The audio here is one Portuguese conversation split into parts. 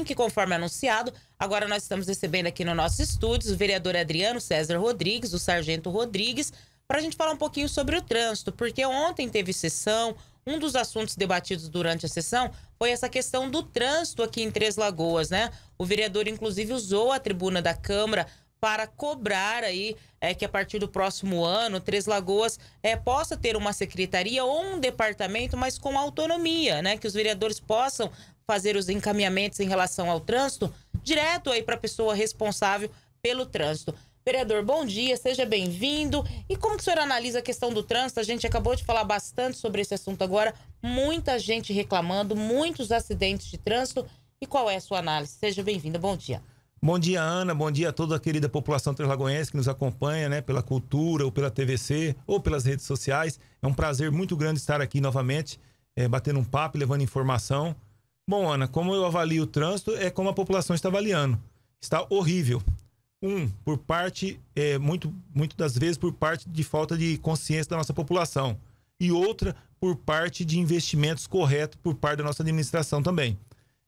em que, conforme anunciado, agora nós estamos recebendo aqui no nosso estúdio o vereador Adriano César Rodrigues, o sargento Rodrigues, para a gente falar um pouquinho sobre o trânsito, porque ontem teve sessão, um dos assuntos debatidos durante a sessão foi essa questão do trânsito aqui em Três Lagoas, né? O vereador, inclusive, usou a tribuna da Câmara para cobrar aí é, que a partir do próximo ano Três Lagoas é, possa ter uma secretaria ou um departamento, mas com autonomia, né? Que os vereadores possam fazer os encaminhamentos em relação ao trânsito direto aí para a pessoa responsável pelo trânsito. Vereador, bom dia, seja bem-vindo. E como que o senhor analisa a questão do trânsito? A gente acabou de falar bastante sobre esse assunto agora, muita gente reclamando, muitos acidentes de trânsito. E qual é a sua análise? Seja bem-vinda, bom dia. Bom dia, Ana. Bom dia a toda a querida população trilagoense que nos acompanha, né, pela cultura ou pela TVC ou pelas redes sociais. É um prazer muito grande estar aqui novamente, é, batendo um papo, levando informação. Bom, Ana, como eu avalio o trânsito é como a população está avaliando. Está horrível. Um, por parte, é, muito, muito das vezes por parte de falta de consciência da nossa população. E outra, por parte de investimentos corretos por parte da nossa administração também.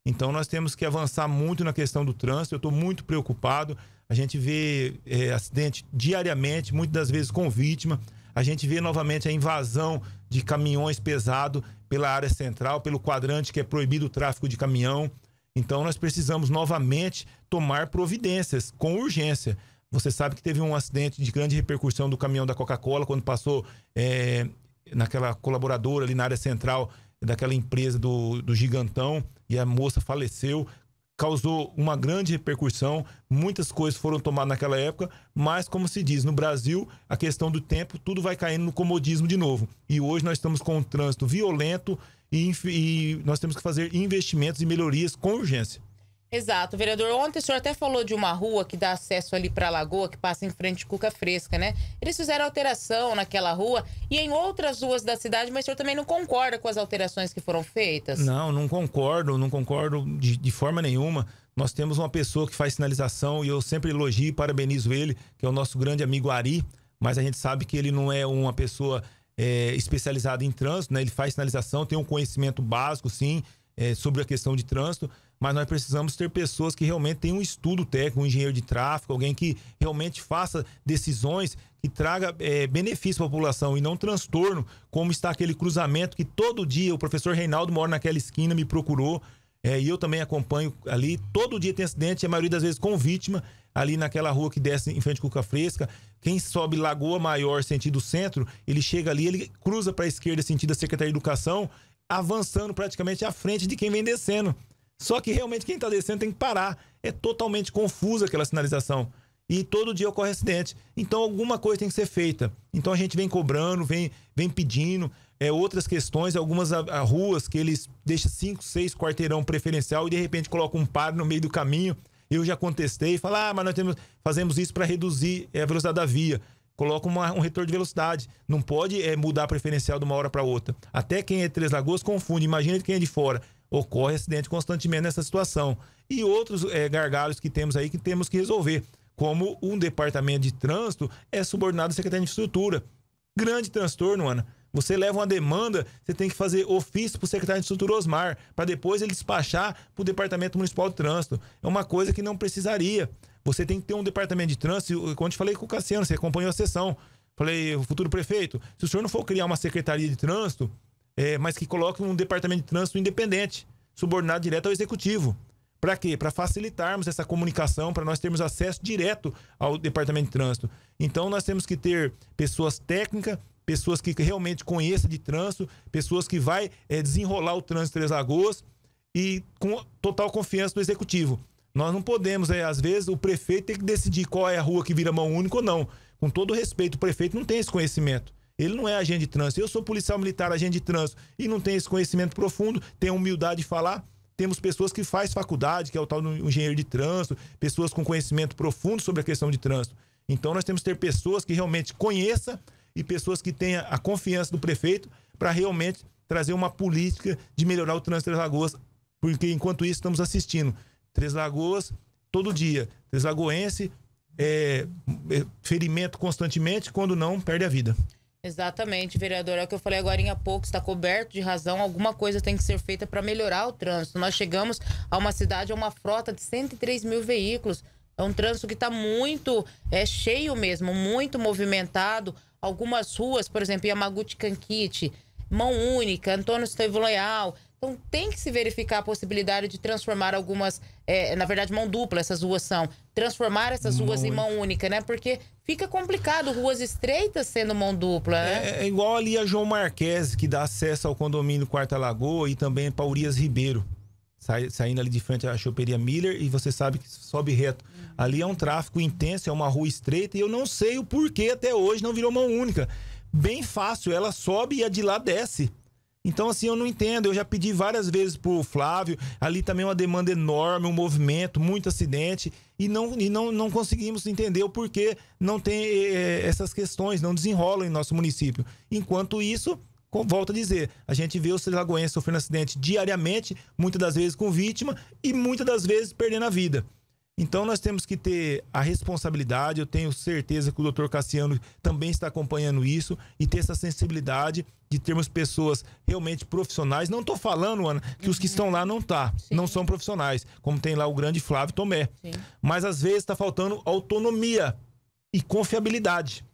Então nós temos que avançar muito na questão do trânsito. Eu estou muito preocupado. A gente vê é, acidente diariamente, muitas das vezes com vítima. A gente vê novamente a invasão de caminhões pesados pela área central, pelo quadrante que é proibido o tráfego de caminhão. Então nós precisamos novamente tomar providências com urgência. Você sabe que teve um acidente de grande repercussão do caminhão da Coca-Cola quando passou é, naquela colaboradora ali na área central daquela empresa do, do gigantão e a moça faleceu. Causou uma grande repercussão, muitas coisas foram tomadas naquela época, mas, como se diz, no Brasil, a questão do tempo, tudo vai caindo no comodismo de novo. E hoje nós estamos com um trânsito violento e, e nós temos que fazer investimentos e melhorias com urgência. Exato, vereador. Ontem o senhor até falou de uma rua que dá acesso ali para a Lagoa, que passa em frente de Cuca Fresca, né? Eles fizeram alteração naquela rua e em outras ruas da cidade, mas o senhor também não concorda com as alterações que foram feitas? Não, não concordo, não concordo de, de forma nenhuma. Nós temos uma pessoa que faz sinalização e eu sempre elogio e parabenizo ele, que é o nosso grande amigo Ari, mas a gente sabe que ele não é uma pessoa é, especializada em trânsito, né? Ele faz sinalização, tem um conhecimento básico, sim, é, sobre a questão de trânsito, mas nós precisamos ter pessoas que realmente tenham um estudo técnico, um engenheiro de tráfego, alguém que realmente faça decisões que traga é, benefício a população e não transtorno, como está aquele cruzamento que todo dia o professor Reinaldo mora naquela esquina, me procurou, é, e eu também acompanho ali, todo dia tem acidente, a maioria das vezes com vítima, ali naquela rua que desce em frente à Cuca Fresca, quem sobe Lagoa Maior, sentido centro, ele chega ali, ele cruza para a esquerda, sentido da Secretaria de Educação, avançando praticamente à frente de quem vem descendo. Só que realmente quem está descendo tem que parar. É totalmente confusa aquela sinalização. E todo dia ocorre acidente. Então alguma coisa tem que ser feita. Então a gente vem cobrando, vem, vem pedindo é, outras questões, algumas a, a ruas que eles deixam 5, 6 quarteirão preferencial e de repente colocam um par no meio do caminho. Eu já contestei, falar, ah, mas nós temos, fazemos isso para reduzir é, a velocidade da via coloca uma, um retorno de velocidade. Não pode é, mudar a preferencial de uma hora para outra. Até quem é de Três Lagoas confunde. Imagina quem é de fora ocorre acidente constantemente nessa situação. E outros é, gargalos que temos aí que temos que resolver, como um departamento de trânsito é subordinado à Secretaria de Infraestrutura. Grande transtorno, Ana. Você leva uma demanda, você tem que fazer ofício para o secretário de Estrutura Osmar, para depois ele despachar para o Departamento Municipal de Trânsito. É uma coisa que não precisaria. Você tem que ter um departamento de trânsito. Quando eu falei com o Cassiano, você acompanhou a sessão. Falei, futuro prefeito, se o senhor não for criar uma secretaria de trânsito, é, mas que coloque um departamento de trânsito independente, subordinado direto ao executivo. Para quê? Para facilitarmos essa comunicação, para nós termos acesso direto ao departamento de trânsito. Então nós temos que ter pessoas técnicas, pessoas que realmente conheçam de trânsito, pessoas que vai é, desenrolar o trânsito Três Lagoas e com total confiança do executivo. Nós não podemos, é, às vezes, o prefeito tem que decidir qual é a rua que vira mão única ou não. Com todo respeito, o prefeito não tem esse conhecimento. Ele não é agente de trânsito. Eu sou policial militar, agente de trânsito, e não tem esse conhecimento profundo, tem a humildade de falar. Temos pessoas que faz faculdade, que é o tal do engenheiro de trânsito, pessoas com conhecimento profundo sobre a questão de trânsito. Então nós temos que ter pessoas que realmente conheçam e pessoas que tenham a confiança do prefeito para realmente trazer uma política de melhorar o trânsito de Três Lagoas, porque enquanto isso estamos assistindo Três Lagoas todo dia, Três Lagoense é, é, ferimento constantemente, quando não, perde a vida. Exatamente, vereador. É o que eu falei agora há pouco, está coberto de razão. Alguma coisa tem que ser feita para melhorar o trânsito. Nós chegamos a uma cidade, a uma frota de 103 mil veículos. É um trânsito que está muito é, cheio mesmo, muito movimentado. Algumas ruas, por exemplo, Yamaguchi Kankite, Mão Única, Antônio Estevão Leal, então tem que se verificar a possibilidade de transformar algumas, é, na verdade, mão dupla essas ruas são. Transformar essas ruas em mão única, né? Porque fica complicado ruas estreitas sendo mão dupla, né? É, é igual ali a João Marques, que dá acesso ao condomínio Quarta Lagoa e também para Urias Ribeiro. Sai, saindo ali de frente à choperia Miller e você sabe que sobe reto. Uhum. Ali é um tráfego intenso, é uma rua estreita e eu não sei o porquê até hoje não virou mão única. Bem fácil, ela sobe e a de lá desce. Então, assim, eu não entendo. Eu já pedi várias vezes pro Flávio. Ali também é uma demanda enorme, um movimento, muito acidente. E não, e não, não conseguimos entender o porquê não tem eh, eh, essas questões, não desenrolam em nosso município. Enquanto isso, volto a dizer, a gente vê os lagoenses sofrendo acidente diariamente, muitas das vezes com vítima e muitas das vezes perdendo a vida. Então nós temos que ter a responsabilidade, eu tenho certeza que o doutor Cassiano também está acompanhando isso e ter essa sensibilidade de termos pessoas realmente profissionais. Não estou falando, Ana, que uhum. os que uhum. estão lá não tá, Sim. não são profissionais, como tem lá o grande Flávio Tomé. Sim. Mas às vezes está faltando autonomia e confiabilidade.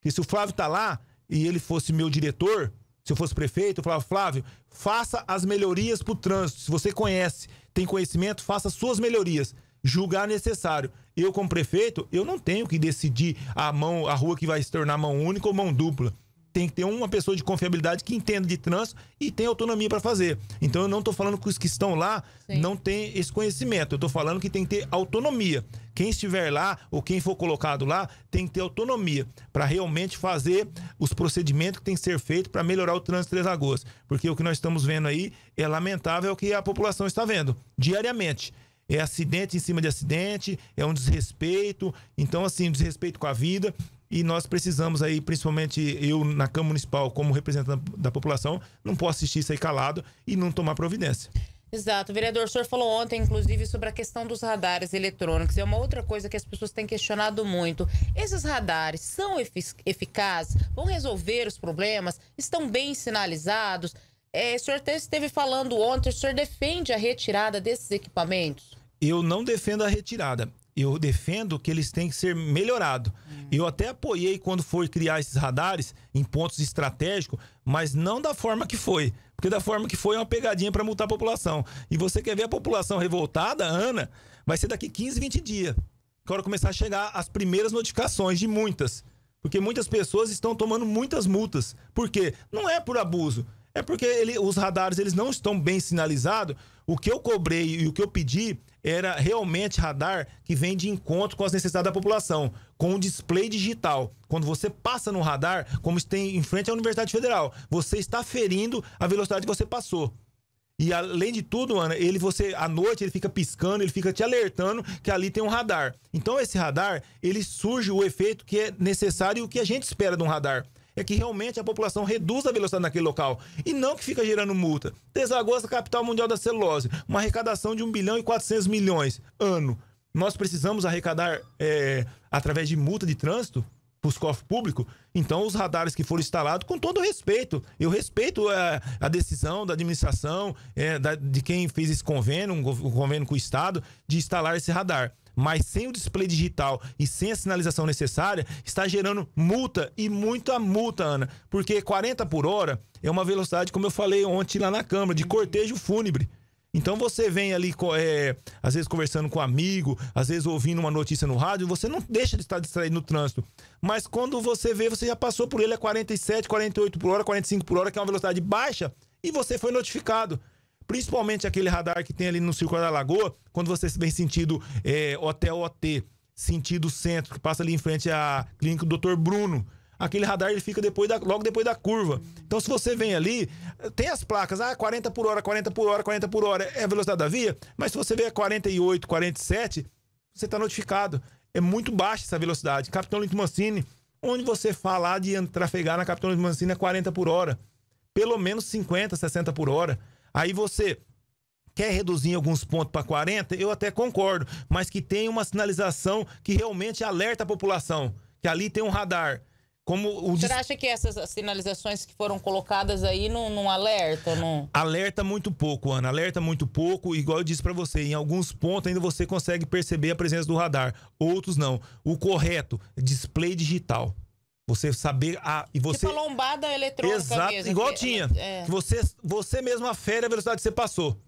Porque se o Flávio está lá e ele fosse meu diretor, se eu fosse prefeito, eu falava, Flávio, faça as melhorias para o trânsito. Se você conhece, tem conhecimento, faça suas melhorias julgar necessário. Eu, como prefeito, eu não tenho que decidir a mão, a rua que vai se tornar mão única ou mão dupla. Tem que ter uma pessoa de confiabilidade que entenda de trânsito e tem autonomia para fazer. Então eu não estou falando que os que estão lá Sim. não têm esse conhecimento. Eu estou falando que tem que ter autonomia. Quem estiver lá ou quem for colocado lá tem que ter autonomia para realmente fazer os procedimentos que tem que ser feito para melhorar o trânsito de Três Lagoas. Porque o que nós estamos vendo aí é lamentável é o que a população está vendo diariamente é acidente em cima de acidente, é um desrespeito. Então, assim, um desrespeito com a vida. E nós precisamos aí, principalmente eu na Câmara Municipal, como representante da população, não posso assistir isso aí calado e não tomar providência. Exato. O vereador, o senhor falou ontem, inclusive, sobre a questão dos radares eletrônicos. É uma outra coisa que as pessoas têm questionado muito. Esses radares são efic eficazes? Vão resolver os problemas? Estão bem sinalizados? É, o senhor esteve falando ontem, o senhor defende a retirada desses equipamentos? Eu não defendo a retirada. Eu defendo que eles têm que ser melhorados. Hum. Eu até apoiei quando foi criar esses radares em pontos estratégicos, mas não da forma que foi. Porque da forma que foi é uma pegadinha para multar a população. E você quer ver a população revoltada, Ana, vai ser daqui 15, 20 dias. Agora é começar a chegar as primeiras notificações de muitas. Porque muitas pessoas estão tomando muitas multas. Por quê? Não é por abuso. É porque ele, os radares eles não estão bem sinalizados. O que eu cobrei e o que eu pedi era realmente radar que vem de encontro com as necessidades da população, com o display digital. Quando você passa no radar, como tem em frente à Universidade Federal, você está ferindo a velocidade que você passou. E além de tudo, Ana, ele você à noite ele fica piscando, ele fica te alertando que ali tem um radar. Então esse radar, ele surge o efeito que é necessário e o que a gente espera de um radar é que realmente a população reduza a velocidade naquele local e não que fica gerando multa. Desagosto, capital mundial da celulose, uma arrecadação de 1 bilhão e 400 milhões ano. Nós precisamos arrecadar é, através de multa de trânsito? para os cofres públicos, então os radares que foram instalados, com todo respeito, eu respeito a, é, a decisão da administração, é, da, de quem fez esse convênio, um, um convênio com o Estado, de instalar esse radar. Mas sem o display digital e sem a sinalização necessária, está gerando multa e muita multa, Ana. Porque 40 por hora é uma velocidade, como eu falei ontem lá na Câmara, de cortejo fúnebre. Então você vem ali, é, às vezes conversando com um amigo, às vezes ouvindo uma notícia no rádio, você não deixa de estar distraído no trânsito. Mas quando você vê, você já passou por ele a 47, 48 por hora, 45 por hora, que é uma velocidade baixa, e você foi notificado. Principalmente aquele radar que tem ali no Círculo da Lagoa, quando você vem sentido é, hotel OT, sentido centro, que passa ali em frente à clínica do Dr. Bruno aquele radar ele fica depois da, logo depois da curva. Então, se você vem ali, tem as placas, ah, 40 por hora, 40 por hora, 40 por hora é a velocidade da via, mas se você vê 48, 47, você está notificado. É muito baixa essa velocidade. Capitão Linto Mancini, onde você falar de trafegar na Capitão Linto Mancini é 40 por hora. Pelo menos 50, 60 por hora. Aí você quer reduzir em alguns pontos para 40, eu até concordo, mas que tem uma sinalização que realmente alerta a população, que ali tem um radar como o... Você acha que essas sinalizações que foram colocadas aí não, não alerta? Não... Alerta muito pouco, Ana. Alerta muito pouco. Igual eu disse para você, em alguns pontos ainda você consegue perceber a presença do radar. Outros não. O correto, display digital. Você saber a e tipo você tipo a lombada eletrônica Exato, mesmo, igual que, é- tinha. É... Você você mesmo afere a velocidade que você passou.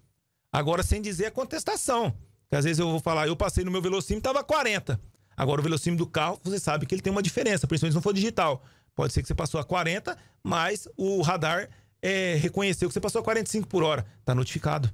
Agora sem dizer a contestação. Porque às vezes eu vou falar, eu passei no meu velocímetro tava 40. Agora, o velocímetro do carro, você sabe que ele tem uma diferença, principalmente se não for digital. Pode ser que você passou a 40, mas o radar é, reconheceu que você passou a 45 por hora. Está notificado.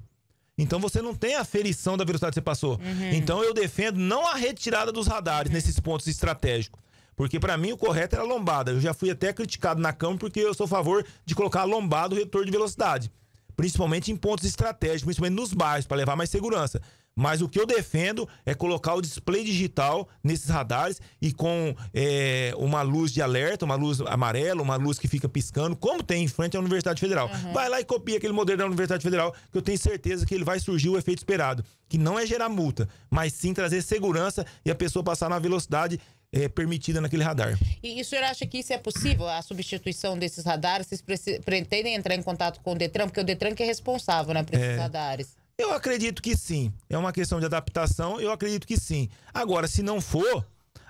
Então você não tem a ferição da velocidade que você passou. Uhum. Então eu defendo não a retirada dos radares uhum. nesses pontos estratégicos. Porque para mim o correto era a lombada. Eu já fui até criticado na Câmara porque eu sou a favor de colocar a lombada o retorno de velocidade. Principalmente em pontos estratégicos, principalmente nos bairros, para levar mais segurança. Mas o que eu defendo é colocar o display digital nesses radares e com é, uma luz de alerta, uma luz amarela, uma luz que fica piscando, como tem em frente à Universidade Federal. Uhum. Vai lá e copia aquele modelo da Universidade Federal, que eu tenho certeza que ele vai surgir o efeito esperado, que não é gerar multa, mas sim trazer segurança e a pessoa passar na velocidade é, permitida naquele radar. E, e o senhor acha que isso é possível, a substituição desses radares? Vocês pretendem entrar em contato com o Detran? Porque o Detran que é responsável né, por esses é, radares. Eu acredito que sim. É uma questão de adaptação, eu acredito que sim. Agora, se não for,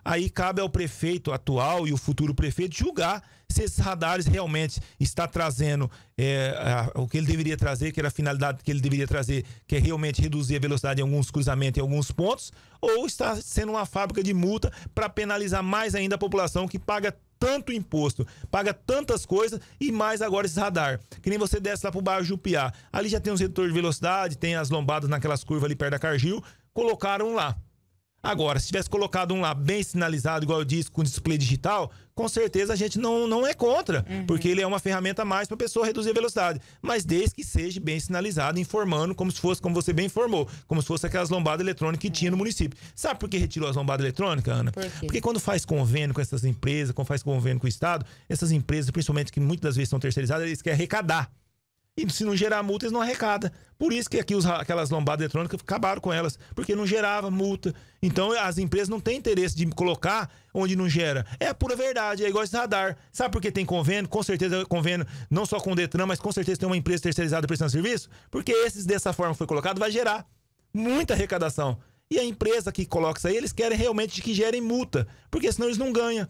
aí cabe ao prefeito atual e o futuro prefeito julgar se esses radares realmente está trazendo é, a, o que ele deveria trazer, que era a finalidade que ele deveria trazer, que é realmente reduzir a velocidade em alguns cruzamentos, em alguns pontos, ou está sendo uma fábrica de multa para penalizar mais ainda a população que paga tanto imposto, paga tantas coisas e mais agora esse radar. Que nem você desce lá pro bairro Jupiá. Ali já tem um redutores de velocidade, tem as lombadas naquelas curvas ali perto da Cargill, colocaram lá. Agora, se tivesse colocado um lá bem sinalizado, igual eu disse, com display digital, com certeza a gente não, não é contra, uhum. porque ele é uma ferramenta a mais para a pessoa reduzir a velocidade. Mas desde que seja bem sinalizado, informando, como se fosse, como você bem informou, como se fosse aquelas lombadas eletrônicas que tinha no uhum. município. Sabe por que retirou as lombadas eletrônicas, Ana? Por porque quando faz convênio com essas empresas, quando faz convênio com o Estado, essas empresas, principalmente que muitas das vezes são terceirizadas, eles querem arrecadar. E se não gerar multa, eles não arrecada. Por isso que aqui os, aquelas lombadas eletrônicas acabaram com elas, porque não gerava multa. Então as empresas não têm interesse de colocar onde não gera. É a pura verdade, é igual esse radar. Sabe por que tem convênio? Com certeza convênio, não só com o Detran, mas com certeza tem uma empresa terceirizada prestando serviço, porque esses dessa forma que foi colocado vai gerar muita arrecadação. E a empresa que coloca isso aí, eles querem realmente que gerem multa, porque senão eles não ganham.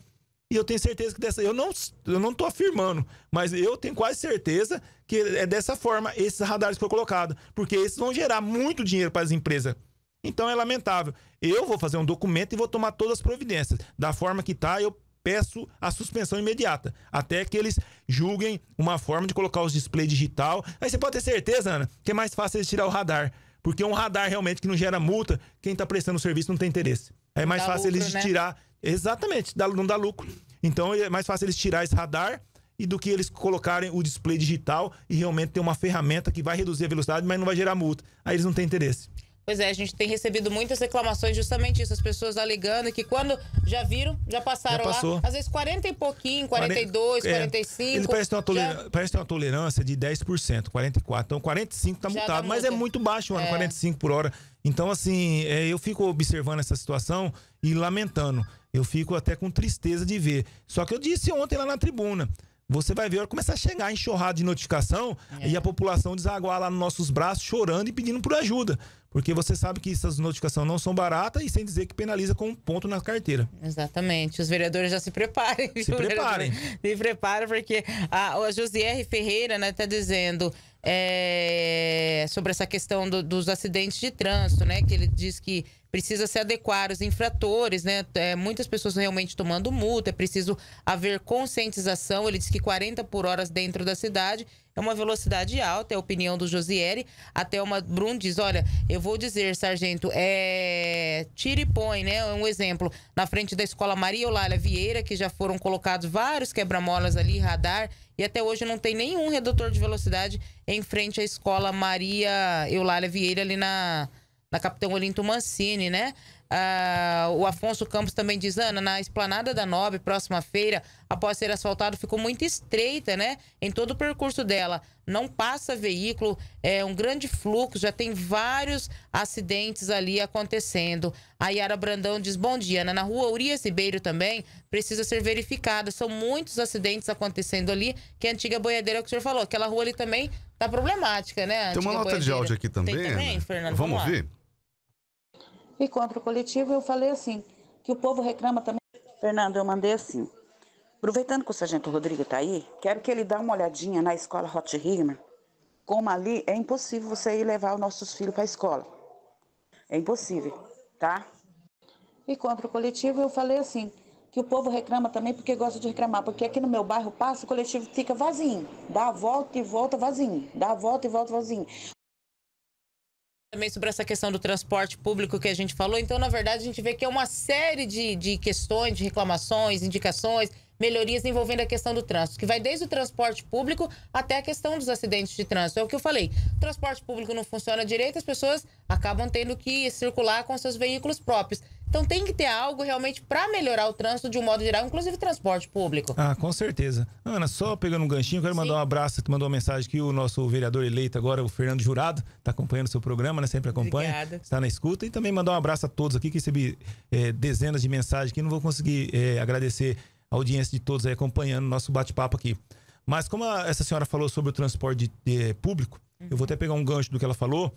E eu tenho certeza que dessa. Eu não, eu não tô afirmando, mas eu tenho quase certeza que é dessa forma esses radares foram colocados. Porque esses vão gerar muito dinheiro para as empresas. Então é lamentável. Eu vou fazer um documento e vou tomar todas as providências. Da forma que está eu peço a suspensão imediata, até que eles julguem uma forma de colocar os displays digital. Aí você pode ter certeza, Ana, que é mais fácil eles tirar o radar, porque um radar realmente que não gera multa, quem está prestando o serviço não tem interesse. É mais Dá fácil eles né? tirar Exatamente, não dá lucro. Então é mais fácil eles tirar esse radar e do que eles colocarem o display digital e realmente ter uma ferramenta que vai reduzir a velocidade, mas não vai gerar multa. Aí eles não têm interesse. Pois é, a gente tem recebido muitas reclamações justamente isso, as pessoas alegando que quando já viram, já passaram já lá, às vezes 40 e pouquinho, 42, 40, é, 45. Ele parece ter, uma tolerância, já... parece ter uma tolerância de 10%, 44. Então 45 tá já tá multado, tá mas é muito baixo, mano, é. 45 por hora. Então assim, é, eu fico observando essa situação e lamentando. Eu fico até com tristeza de ver. Só que eu disse ontem lá na tribuna, você vai ver, começar a chegar enxurrada de notificação é. e a população desaguar lá nos nossos braços chorando e pedindo por ajuda. Porque você sabe que essas notificações não são baratas e sem dizer que penaliza com um ponto na carteira. Exatamente. Os vereadores já se preparem. Se preparem. Se preparem, porque a, a Josier Ferreira está né, tá dizendo é, sobre essa questão do, dos acidentes de trânsito, né? Que ele diz que precisa se adequar os infratores, né? É, muitas pessoas realmente tomando multa, é preciso haver conscientização. Ele diz que 40 por hora dentro da cidade é uma velocidade alta, é a opinião do Josieri. Até uma Brun diz: olha, eu vou dizer, sargento, é. Tire e põe, né? Um exemplo. Na frente da escola Maria Eulália Vieira, que já foram colocados vários quebra-molas ali, radar, e até hoje não tem nenhum redutor de velocidade em frente à escola Maria Eulália Vieira ali na na Capitão Olinto Mancini, né? Ah, o Afonso Campos também diz, Ana, na esplanada da Nobre, próxima feira, após ser asfaltado, ficou muito estreita, né? Em todo o percurso dela. Não passa veículo, é um grande fluxo, já tem vários acidentes ali acontecendo. A Yara Brandão diz, bom dia, Ana. Na rua Urias Ribeiro também precisa ser verificada. São muitos acidentes acontecendo ali, que a antiga boiadeira que o senhor falou. Aquela rua ali também tá problemática, né? Tem uma nota boiadeira. de áudio aqui também. Tem também, Fernando? Vamos, Vamos ouvir? Lá. E contra o coletivo, eu falei assim, que o povo reclama também. Fernando, eu mandei assim. Aproveitando que o Sargento Rodrigo está aí, quero que ele dê uma olhadinha na escola Hot Rima. Como ali é impossível você ir levar os nossos filhos para a escola. É impossível, tá? E contra o coletivo, eu falei assim, que o povo reclama também porque gosta de reclamar, porque aqui no meu bairro passa, o coletivo fica vazio, dá a volta e volta vazio, dá a volta e volta vazio também sobre essa questão do transporte público que a gente falou. Então, na verdade, a gente vê que é uma série de, de questões, de reclamações, indicações, melhorias envolvendo a questão do trânsito, que vai desde o transporte público até a questão dos acidentes de trânsito. É o que eu falei. O transporte público não funciona direito, as pessoas acabam tendo que circular com seus veículos próprios. Então tem que ter algo realmente para melhorar o trânsito de um modo geral, inclusive transporte público. Ah, com certeza. Ana, só pegando um ganchinho, quero mandar um abraço, mandou uma mensagem que o nosso vereador eleito agora, o Fernando Jurado, está acompanhando o seu programa, né? Sempre acompanha, Obrigada. está na escuta. E também mandar um abraço a todos aqui, que recebi é, dezenas de mensagens que não vou conseguir é, agradecer a audiência de todos aí acompanhando o nosso bate-papo aqui. Mas como a, essa senhora falou sobre o transporte de, de, eh, público, uhum. eu vou uhum. até pegar um gancho do que ela falou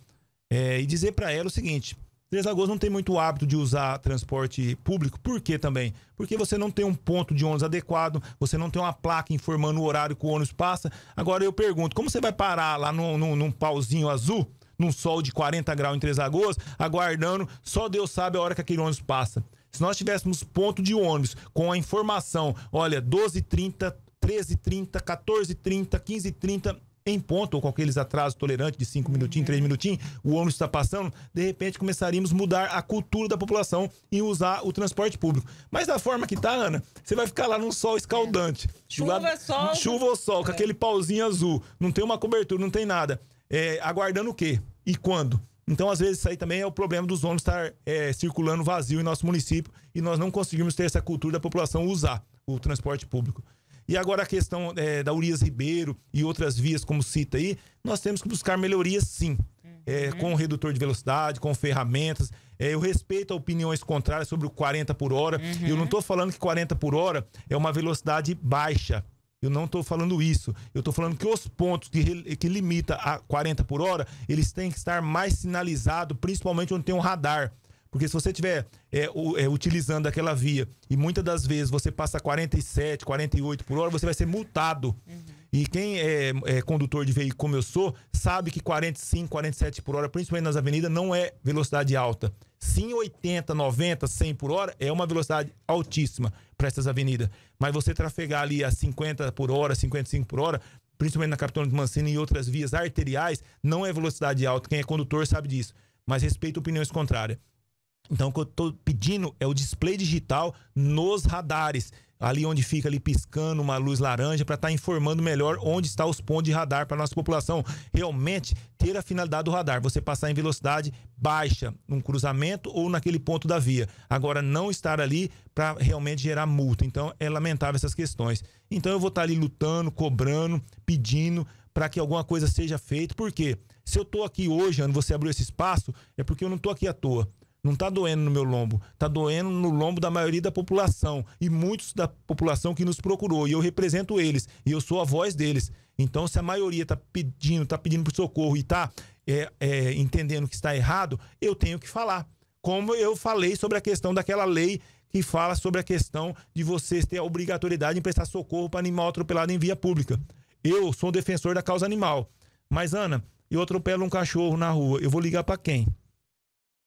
é, e dizer para ela o seguinte Três Lagoas não tem muito hábito de usar transporte público. Por quê também? Porque você não tem um ponto de ônibus adequado, você não tem uma placa informando o horário que o ônibus passa. Agora eu pergunto, como você vai parar lá num, no num pauzinho azul, num sol de 40 graus em Três Lagoas, aguardando, só Deus sabe a hora que aquele ônibus passa. Se nós tivéssemos ponto de ônibus com a informação, olha, 12h30, 13h30, 14h30, 15h30 em ponto, ou com aqueles atrasos tolerantes de cinco minutinhos, três minutinhos, o ônibus está passando, de repente começaríamos a mudar a cultura da população em usar o transporte público. Mas da forma que tá, Ana, você vai ficar lá num sol escaldante. É. Chuva, lado, sol. Chuva ou sol, é. com aquele pauzinho azul. Não tem uma cobertura, não tem nada. É, aguardando o quê? E quando? Então, às vezes, isso aí também é o problema dos ônibus estar é, circulando vazio em nosso município e nós não conseguimos ter essa cultura da população usar o transporte público. E agora a questão é, da Urias Ribeiro e outras vias, como cita aí, nós temos que buscar melhorias sim. É, uhum. com redutor de velocidade, com ferramentas. É, eu respeito opiniões contrárias sobre o 40 por hora. Uhum. Eu não estou falando que 40 por hora é uma velocidade baixa. Eu não estou falando isso. Eu estou falando que os pontos que, que limita a 40 por hora, eles têm que estar mais sinalizados, principalmente onde tem um radar. Porque se você estiver é, é, utilizando aquela via e muitas das vezes você passa 47, 48 por hora, você vai ser multado. Uhum. E quem é, é, condutor de veículo como eu sou, sabe que 45, 47 por hora, principalmente nas avenidas, não é velocidade alta. Sim, 80, 90, 100 por hora é uma velocidade altíssima para essas avenidas. Mas você trafegar ali a 50 por hora, 55 por hora, principalmente na Capitão de Mancini e outras vias arteriais, não é velocidade alta. Quem é condutor sabe disso. Mas respeito opiniões contrárias. Então, o que eu estou pedindo é o display digital nos radares, ali onde fica ali piscando uma luz laranja, para estar tá informando melhor onde estão os pontos de radar para nossa população. Realmente ter a finalidade do radar, você passar em velocidade baixa, num cruzamento ou naquele ponto da via. Agora, não estar ali para realmente gerar multa. Então, é lamentável essas questões. Então, eu vou estar tá ali lutando, cobrando, pedindo para que alguma coisa seja feita, porque se eu estou aqui hoje, você abriu esse espaço, é porque eu não estou aqui à toa. Não está doendo no meu lombo, está doendo no lombo da maioria da população e muitos da população que nos procurou. E eu represento eles e eu sou a voz deles. Então, se a maioria está pedindo, está pedindo por socorro e está é, é, entendendo que está errado, eu tenho que falar. Como eu falei sobre a questão daquela lei que fala sobre a questão de vocês ter a obrigatoriedade de prestar socorro para animal atropelado em via pública. Eu sou um defensor da causa animal. Mas, Ana, eu atropelo um cachorro na rua, eu vou ligar para quem?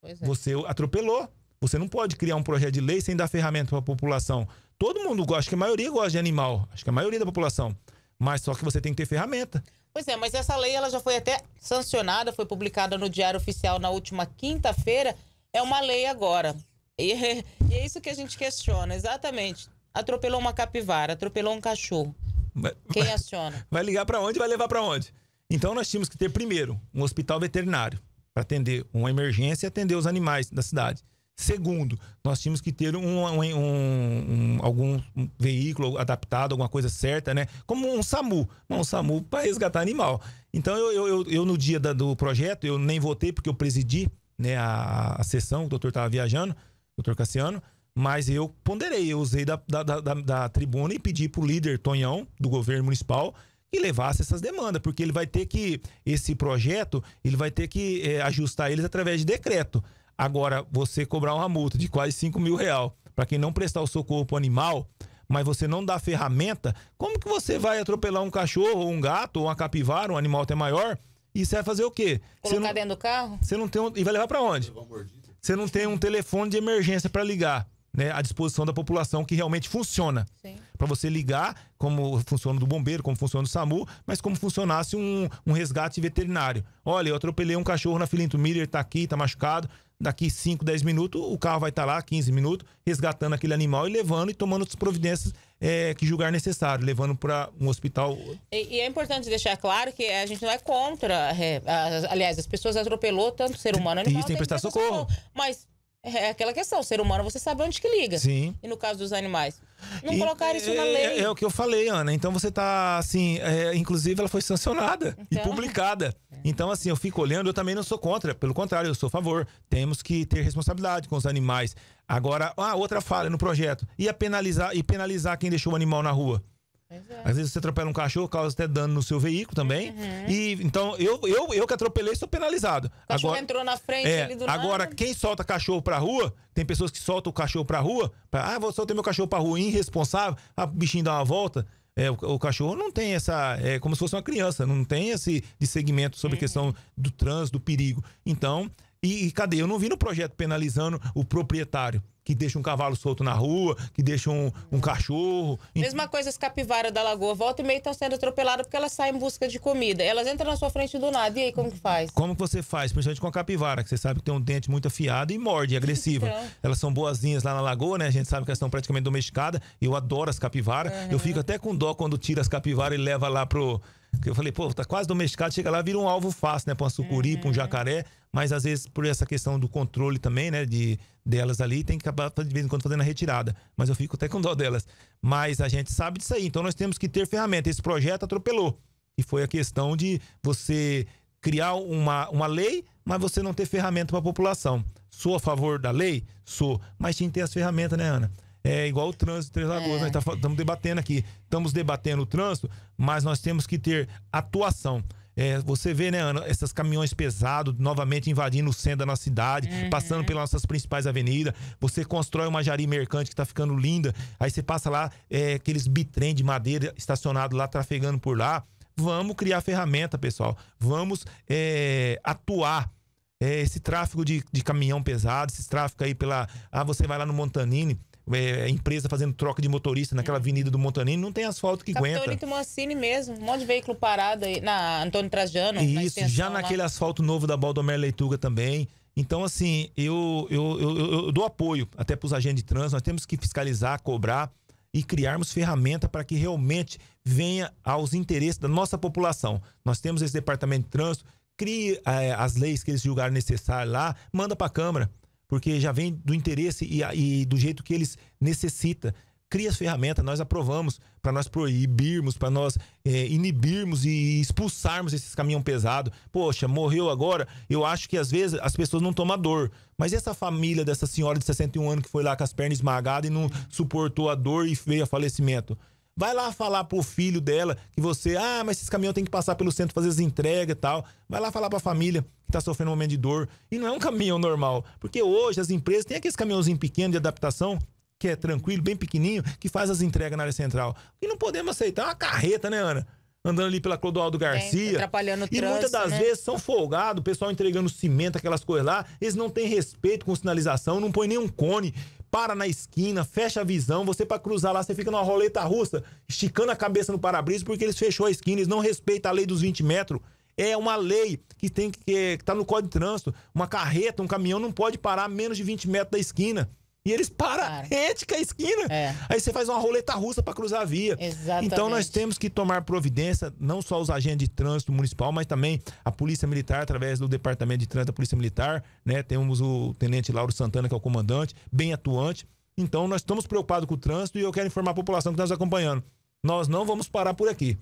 É. Você atropelou. Você não pode criar um projeto de lei sem dar ferramenta para a população. Todo mundo gosta, acho que a maioria gosta de animal, acho que a maioria da população. Mas só que você tem que ter ferramenta. Pois é, mas essa lei ela já foi até sancionada, foi publicada no Diário Oficial na última quinta-feira. É uma lei agora. E é, e é isso que a gente questiona, exatamente. Atropelou uma capivara, atropelou um cachorro. Vai, Quem aciona? Vai ligar para onde? Vai levar para onde? Então nós tínhamos que ter primeiro um hospital veterinário para atender uma emergência e atender os animais da cidade. Segundo, nós tínhamos que ter um, um, um, algum veículo adaptado, alguma coisa certa, né? Como um SAMU, um SAMU para resgatar animal. Então, eu, eu, eu, eu no dia da, do projeto, eu nem votei porque eu presidi né, a, a sessão, o doutor estava viajando, o doutor Cassiano, mas eu ponderei, eu usei da, da, da, da tribuna e pedi para o líder Tonhão, do governo municipal, que levasse essas demandas, porque ele vai ter que, esse projeto, ele vai ter que é, ajustar eles através de decreto. Agora, você cobrar uma multa de quase 5 mil real para quem não prestar o socorro para o animal, mas você não dá ferramenta, como que você vai atropelar um cachorro, ou um gato, ou uma capivara, um animal até maior, e você vai fazer o quê? Colocar não, dentro do carro? Você não tem um, E vai levar para onde? Você não tem um telefone de emergência para ligar né, à disposição da população que realmente funciona. Para você ligar como funciona do bombeiro, como funciona do SAMU, mas como funcionasse um, um resgate veterinário. Olha, eu atropelei um cachorro na Filinto Miller, está aqui, está machucado. Daqui 5, 10 minutos, o carro vai estar tá lá, 15 minutos, resgatando aquele animal e levando e tomando as providências é, que julgar necessário, levando para um hospital. E, e, é importante deixar claro que a gente não é contra. É, a, aliás, as pessoas atropelou tanto ser humano animal. Isso, tem que prestar socorro. socorro. Mas é aquela questão, o ser humano você sabe onde que liga. Sim. E no caso dos animais. Não e, colocar isso na é, lei. É, é, o que eu falei, Ana. Então você tá assim, é, inclusive ela foi sancionada então... e publicada. Então assim, eu fico olhando, eu também não sou contra, pelo contrário, eu sou a favor. Temos que ter responsabilidade com os animais. Agora, ah, outra falha no projeto. E penalizar e penalizar quem deixou o animal na rua? É. Às vezes você atropela um cachorro, causa até dano no seu veículo também. Uhum. E então eu, eu, eu que atropelei sou penalizado. O cachorro agora, entrou na frente é, ali do Agora, nada. quem solta cachorro pra rua, tem pessoas que soltam o cachorro pra rua, pra, ah, vou soltar meu cachorro pra rua, irresponsável, ah, o bichinho dá uma volta. É, o, o, cachorro não tem essa. É como se fosse uma criança, não tem esse segmento sobre a uhum. questão do trânsito, do perigo. Então, e, e cadê? Eu não vi no projeto penalizando o proprietário que deixa um cavalo solto na rua, que deixa um, um cachorro. Mesma coisa as capivaras da lagoa. Volta e meia estão tá sendo atropeladas porque elas saem em busca de comida. Elas entram na sua frente do nada. E aí, como que faz? Como que você faz? Principalmente com a capivara, que você sabe que tem um dente muito afiado e morde, é agressiva. Então... Elas são boazinhas lá na lagoa, né? A gente sabe que elas estão praticamente domesticadas. Eu adoro as capivaras. Uhum. Eu fico até com dó quando tira as capivaras e leva lá pro... Eu falei, pô, tá quase domesticado, chega lá, vira um alvo fácil, né? Pra uma sucuri, uhum. pra um uhum. jacaré mas às vezes por essa questão do controle também, né, de delas ali, tem que acabar de vez em quando fazendo a retirada. Mas eu fico até com dó delas. Mas a gente sabe disso aí, então nós temos que ter ferramenta. Esse projeto atropelou. E foi a questão de você criar uma, uma lei, mas você não ter ferramenta para a população. Sou a favor da lei? Sou. Mas tinha que ter as ferramentas, né, Ana? É igual o trânsito de Três Lagoas, é. nós estamos tá debatendo aqui. Estamos debatendo o trânsito, mas nós temos que ter atuação. É, você vê, né, Ana, esses caminhões pesados novamente invadindo o centro da nossa cidade, uhum. passando pelas nossas principais avenidas. Você constrói uma jari mercante que tá ficando linda. Aí você passa lá, é, aqueles bitrem de madeira estacionado lá, trafegando por lá. Vamos criar ferramenta, pessoal. Vamos é, atuar é, esse tráfego de, de caminhão pesado, esse tráfego aí pela. Ah, você vai lá no Montanini, é, empresa fazendo troca de motorista naquela é. avenida do Montanino, não tem asfalto que Capitão aguenta. Capitão Mancini mesmo, um monte de veículo parado aí, na Antônio Trajano. na isso, já naquele lá. asfalto novo da Baldomero Leituga também. Então, assim, eu, eu, eu, eu dou apoio até para os agentes de trânsito, nós temos que fiscalizar, cobrar e criarmos ferramenta para que realmente venha aos interesses da nossa população. Nós temos esse departamento de trânsito, crie é, as leis que eles julgarem necessário lá, manda para a Câmara porque já vem do interesse e, e do jeito que eles necessitam. Cria as ferramentas, nós aprovamos para nós proibirmos, para nós é, inibirmos e expulsarmos esses caminhão pesado. Poxa, morreu agora. Eu acho que às vezes as pessoas não tomam dor. Mas essa família dessa senhora de 61 anos que foi lá com as pernas esmagadas e não suportou a dor e veio a falecimento. Vai lá falar pro filho dela que você, ah, mas esses caminhões tem que passar pelo centro fazer as entregas e tal. Vai lá falar pra família que tá sofrendo um momento de dor. E não é um caminhão normal, porque hoje as empresas têm aqueles caminhãozinhos pequeno de adaptação que é tranquilo, bem pequenininho, que faz as entregas na área central. E não podemos aceitar uma carreta, né, Ana? andando ali pela Clodoaldo é, Garcia. É, atrapalhando o trânsito, E muitas das né? vezes são folgados, o pessoal entregando cimento, aquelas coisas lá. Eles não têm respeito com sinalização, não põe nenhum cone para na esquina, fecha a visão. Você, para cruzar lá, você fica numa roleta russa, esticando a cabeça no para-brisa, porque eles fechou a esquina, eles não respeitam a lei dos 20 metros. É uma lei que tem que, estar tá no Código de Trânsito. Uma carreta, um caminhão não pode parar menos de 20 metros da esquina. E eles param Para. ética a esquina. É. Aí você faz uma roleta russa para cruzar a via. Exatamente. Então nós temos que tomar providência, não só os agentes de trânsito municipal, mas também a Polícia Militar, através do Departamento de Trânsito da Polícia Militar, né? Temos o Tenente Lauro Santana, que é o comandante, bem atuante. Então nós estamos preocupados com o trânsito e eu quero informar a população que está nos acompanhando. Nós não vamos parar por aqui.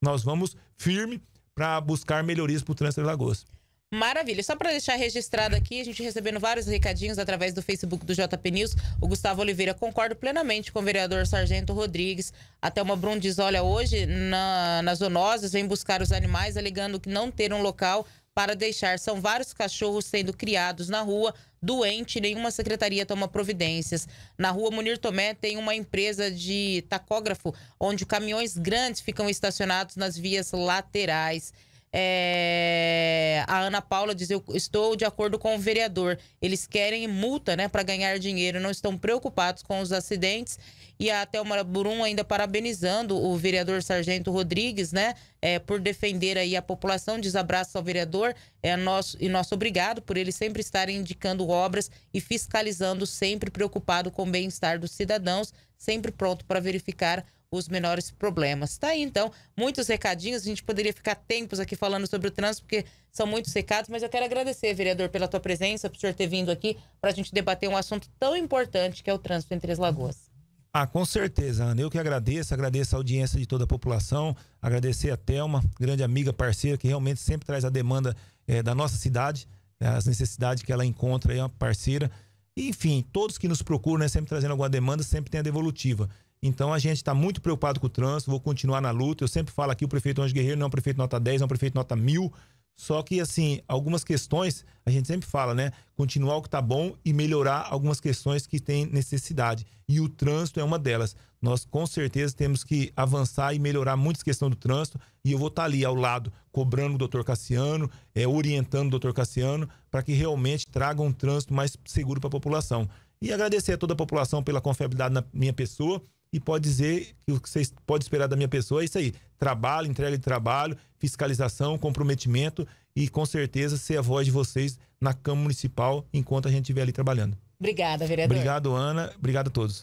Nós vamos firme para buscar melhorias para o trânsito de Lagoas. Maravilha. Só para deixar registrado aqui, a gente recebendo vários recadinhos através do Facebook do JP News. O Gustavo Oliveira, concordo plenamente com o vereador Sargento Rodrigues. Até uma Brum diz, olha, hoje na, nas zoonoses vem buscar os animais alegando que não ter um local para deixar. São vários cachorros sendo criados na rua, doente, nenhuma secretaria toma providências. Na rua Munir Tomé tem uma empresa de tacógrafo, onde caminhões grandes ficam estacionados nas vias laterais. É... a Ana Paula diz: Eu estou de acordo com o vereador. Eles querem multa né, para ganhar dinheiro, não estão preocupados com os acidentes. E a Thelma Burum ainda parabenizando o vereador Sargento Rodrigues, né? É, por defender aí a população, diz abraço ao vereador é nosso, e nosso obrigado por ele sempre estar indicando obras e fiscalizando, sempre preocupado com o bem-estar dos cidadãos, sempre pronto para verificar os menores problemas. Tá aí, então, muitos recadinhos. A gente poderia ficar tempos aqui falando sobre o trânsito, porque são muitos recados, mas eu quero agradecer, vereador, pela tua presença, por senhor ter vindo aqui para a gente debater um assunto tão importante que é o trânsito em Três Lagoas. Ah, com certeza, Ana. Eu que agradeço, agradeço a audiência de toda a população, agradecer a Thelma, grande amiga, parceira, que realmente sempre traz a demanda é, da nossa cidade, né, as necessidades que ela encontra, é uma parceira. enfim, todos que nos procuram, né, sempre trazendo alguma demanda, sempre tem a devolutiva. Então a gente está muito preocupado com o trânsito, vou continuar na luta. Eu sempre falo aqui, o prefeito Anjo Guerreiro não é um prefeito nota 10, é um prefeito nota 1000. Só que, assim, algumas questões, a gente sempre fala, né? Continuar o que está bom e melhorar algumas questões que têm necessidade. E o trânsito é uma delas. Nós, com certeza, temos que avançar e melhorar muitas questões do trânsito. E eu vou estar tá ali ao lado, cobrando o doutor Cassiano, é, orientando o doutor Cassiano, para que realmente traga um trânsito mais seguro para a população. E agradecer a toda a população pela confiabilidade na minha pessoa e pode dizer que o que você pode esperar da minha pessoa é isso aí: trabalho, entrega de trabalho, fiscalização, comprometimento e com certeza ser a voz de vocês na Câmara Municipal enquanto a gente estiver ali trabalhando. Obrigada, vereador. Obrigado, Ana. Obrigado a todos.